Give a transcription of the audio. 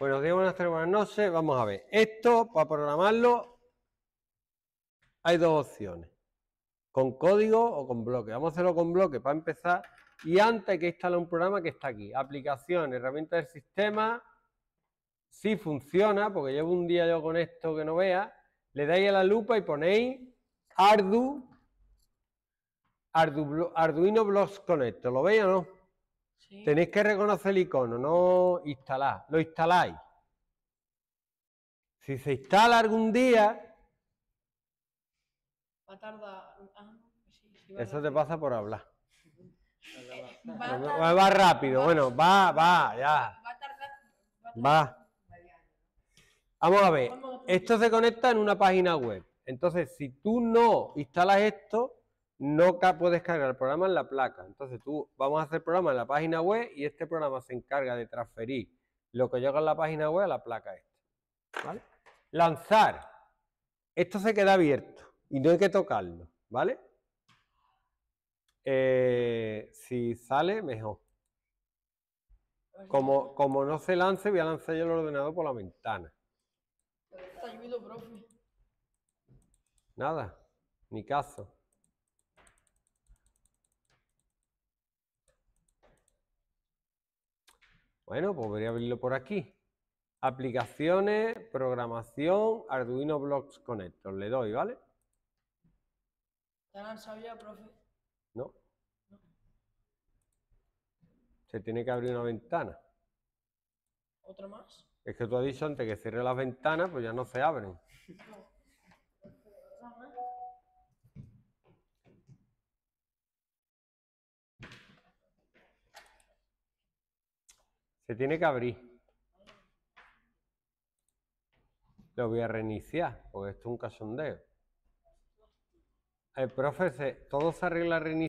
Buenos días, buenas tardes, buenas noches. Vamos a ver. Esto, para programarlo, hay dos opciones. Con código o con bloque. Vamos a hacerlo con bloque para empezar. Y antes que instalar un programa que está aquí. Aplicación, herramienta del sistema. Si funciona, porque llevo un día yo con esto que no vea. Le dais a la lupa y ponéis Ardu, Arduino Blocks Connect, ¿Lo veis o no? Tenéis que reconocer el icono, no instalar. Lo instaláis. Si se instala algún día. Va ah, pues eso te pasa por hablar. va, rápido, bueno, va, va, ya. Va. Vamos a ver, esto se conecta en una página web. Entonces, si tú no instalas esto, no puedes cargar el programa en la placa. Entonces tú vamos a hacer programa en la página web y este programa se encarga de transferir lo que llega en la página web a la placa esta. ¿vale? Lanzar. Esto se queda abierto y no hay que tocarlo, ¿vale? Eh, si sale, mejor. Como, como no se lance, voy a lanzar yo el ordenador por la ventana. Nada, ni caso. Bueno, pues podría abrirlo por aquí. Aplicaciones, programación, Arduino Blocks Connector. Le doy, ¿vale? ¿Ya lo han sabido, profe? No. Se tiene que abrir una ventana. ¿Otra más? Es que tú has dicho antes que cierre las ventanas, pues ya no se abren. Se tiene que abrir. Lo voy a reiniciar, porque esto es un casondeo. El profe, todo se arregla reiniciar.